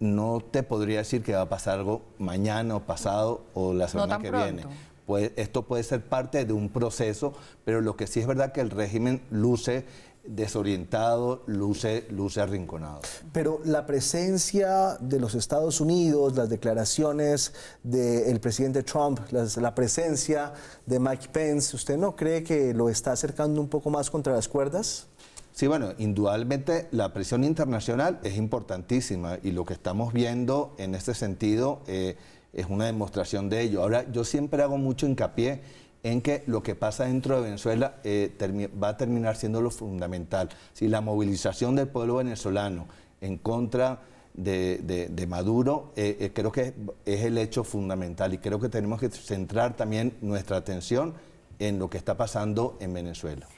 no te podría decir que va a pasar algo mañana o pasado o la semana que viene. Pues esto puede ser parte de un proceso, pero lo que sí es verdad que el régimen luce desorientado, luce, luce arrinconado. Pero la presencia de los Estados Unidos, las declaraciones del presidente Trump, la presencia de Mike Pence, ¿usted no cree que lo está acercando un poco más contra las cuerdas? Sí, bueno, indudablemente la presión internacional es importantísima y lo que estamos viendo en este sentido eh, es una demostración de ello. Ahora, yo siempre hago mucho hincapié en que lo que pasa dentro de Venezuela eh, va a terminar siendo lo fundamental. Si la movilización del pueblo venezolano en contra de, Maduro eh, creo que es el hecho fundamental y creo que tenemos que centrar también nuestra atención en lo que está pasando en Venezuela.